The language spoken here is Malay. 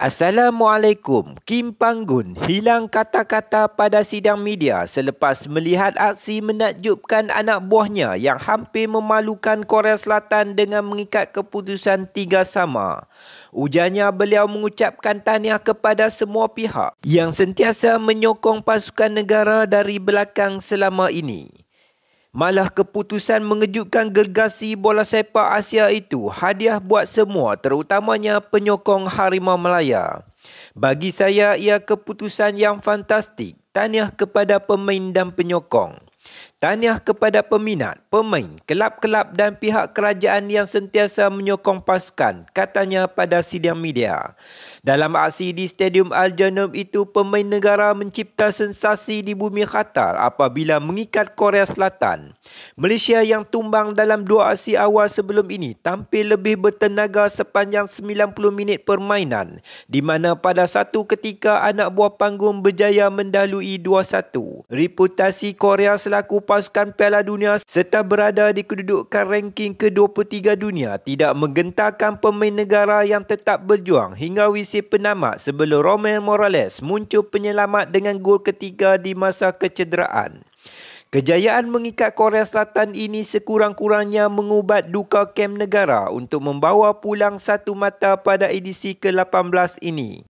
Assalamualaikum. Kim Panggun hilang kata-kata pada sidang media selepas melihat aksi menakjubkan anak buahnya yang hampir memalukan Korea Selatan dengan mengikat keputusan tiga sama. Ujarnya beliau mengucapkan tahniah kepada semua pihak yang sentiasa menyokong pasukan negara dari belakang selama ini. Malah keputusan mengejutkan gergasi bola sepak Asia itu hadiah buat semua terutamanya penyokong Harimau Melaya. Bagi saya ia keputusan yang fantastik. Tahniah kepada pemain dan penyokong. Tahniah kepada peminat, pemain, kelab-kelab dan pihak kerajaan yang sentiasa menyokong pasukan, katanya pada sidang media. Dalam aksi di Stadium al Janoub itu, pemain negara mencipta sensasi di bumi Qatar apabila mengikat Korea Selatan. Malaysia yang tumbang dalam dua aksi awal sebelum ini tampil lebih bertenaga sepanjang 90 minit permainan di mana pada satu ketika anak buah panggung berjaya mendalui 2-1. Reputasi Korea selaku pasukan Piala Dunia serta berada di kedudukan ranking ke-23 dunia tidak menggentarkan pemain negara yang tetap berjuang hingga wisi penamat sebelum Romel Morales muncul penyelamat dengan gol ketiga di masa kecederaan. Kejayaan mengikat Korea Selatan ini sekurang-kurangnya mengubat duka kem negara untuk membawa pulang satu mata pada edisi ke-18 ini.